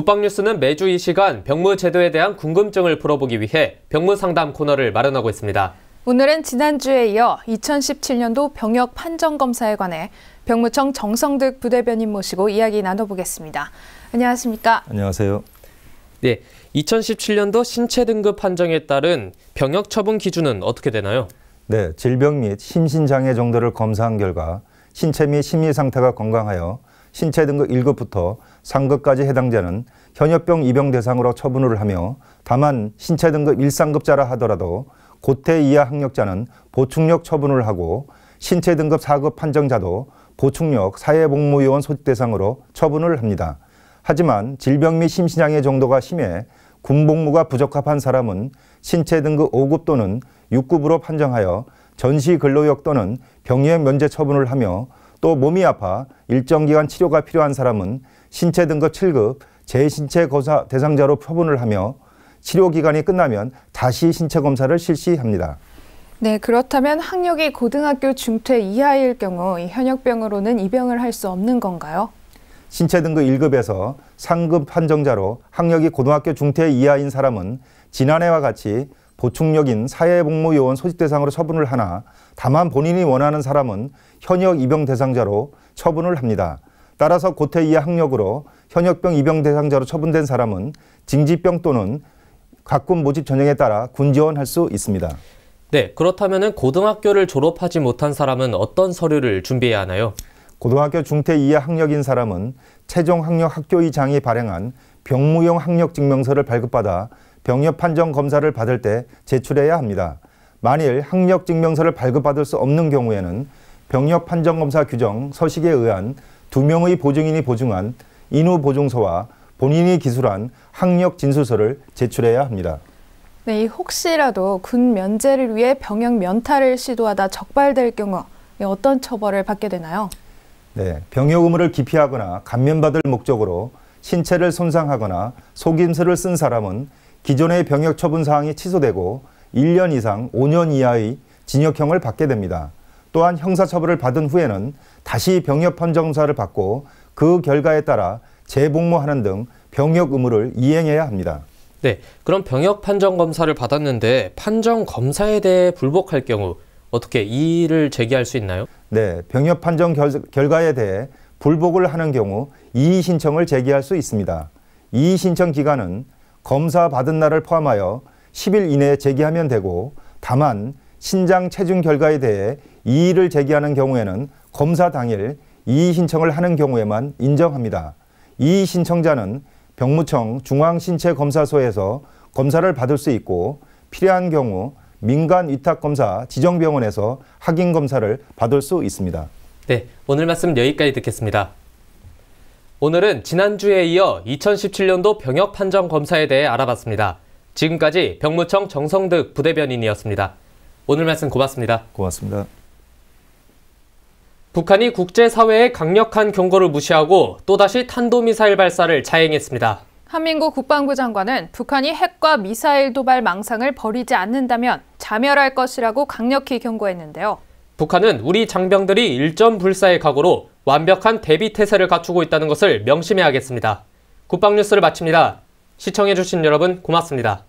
국방뉴스는 매주 이 시간 병무 제도에 대한 궁금증을 풀어보기 위해 병무 상담 코너를 마련하고 있습니다. 오늘은 지난주에 이어 2017년도 병역 판정 검사에 관해 병무청 정성득 부대변인 모시고 이야기 나눠보겠습니다. 안녕하십니까? 안녕하세요. 네, 2017년도 신체 등급 판정에 따른 병역 처분 기준은 어떻게 되나요? 네, 질병 및 심신장애 정도를 검사한 결과 신체 및 심리 상태가 건강하여 신체 등급 1급부터 3급까지 해당자는 현역병 입영 대상으로 처분을 하며 다만 신체 등급 1, 3급자라 하더라도 고태 이하 학력자는 보충력 처분을 하고 신체 등급 4급 판정자도 보충력 사회복무요원 소집 대상으로 처분을 합니다. 하지만 질병 및 심신장애 정도가 심해 군복무가 부적합한 사람은 신체 등급 5급 또는 6급으로 판정하여 전시 근로역 또는 병역 면제 처분을 하며 또 몸이 아파 일정 기간 치료가 필요한 사람은 신체 등급 7급 재신체 검사 대상자로 표본을 하며 치료 기간이 끝나면 다시 신체 검사를 실시합니다. 네, 그렇다면 학력이 고등학교 중퇴 이하일 경우 현역병으로는 입영을 할 수 없는 건가요? 신체 등급 1급에서 상급 판정자로 학력이 고등학교 중퇴 이하인 사람은 지난해와 같이 보충력인 사회복무요원 소집 대상으로 처분을 하나 다만 본인이 원하는 사람은 현역 입영 대상자로 처분을 합니다. 따라서 고태 이하 학력으로 현역병 입영 대상자로 처분된 사람은 징집병 또는 가군 모집 전형에 따라 군 지원할 수 있습니다. 네, 그렇다면 고등학교를 졸업하지 못한 사람은 어떤 서류를 준비해야 하나요? 고등학교 중퇴 이하 학력인 사람은 최종 학력 학교의장이 발행한 병무용 학력 증명서를 발급받아 병력 판정 검사를 받을 때 제출해야 합니다. 만일 학력 증명서를 발급받을 수 없는 경우에는 병력 판정 검사 규정 서식에 의한 두 명의 보증인이 보증한 인후 보증서와 본인이 기술한 학력 진술서를 제출해야 합니다. 네, 혹시라도 군 면제를 위해 병역 면탈을 시도하다 적발될 경우 어떤 처벌을 받게 되나요? 네, 병역 의무를 기피하거나 감면받을 목적으로 신체를 손상하거나 속임수를 쓴 사람은 기존의 병역 처분 사항이 취소되고 1년 이상 5년 이하의 징역형을 받게 됩니다. 또한 형사처벌을 받은 후에는 다시 병역 판정사를 받고 그 결과에 따라 재복무하는 등 병역 의무를 이행해야 합니다. 네, 그럼 병역 판정 검사를 받았는데 판정 검사에 대해 불복할 경우 어떻게 이의를 제기할 수 있나요? 네, 병역 판정 결, 과에 대해 불복을 하는 경우 이의 신청을 제기할 수 있습니다. 이의 신청 기간은 검사 받은 날을 포함하여 10일 이내에 제기하면 되고 다만 신장 체중 결과에 대해 이의를 제기하는 경우에는 검사 당일 이의 신청을 하는 경우에만 인정합니다. 이의 신청자는 병무청 중앙신체검사소에서 검사를 받을 수 있고 필요한 경우 민간 위탁검사 지정병원에서 확인 검사를 받을 수 있습니다. 네, 오늘 말씀 여기까지 듣겠습니다. 오늘은 지난주에 이어 2017년도 병역 판정 검사에 대해 알아봤습니다. 지금까지 병무청 정성득 부대변인이었습니다. 오늘 말씀 고맙습니다. 고맙습니다. 북한이 국제사회의 강력한 경고를 무시하고 또다시 탄도미사일 발사를 자행했습니다. 한민구 국방부 장관은 북한이 핵과 미사일 도발 망상을 버리지 않는다면 자멸할 것이라고 강력히 경고했는데요. 북한은 우리 장병들이 일전 불사의 각오로 완벽한 대비 태세를 갖추고 있다는 것을 명심해야겠습니다. 국방뉴스를 마칩니다. 시청해주신 여러분 고맙습니다.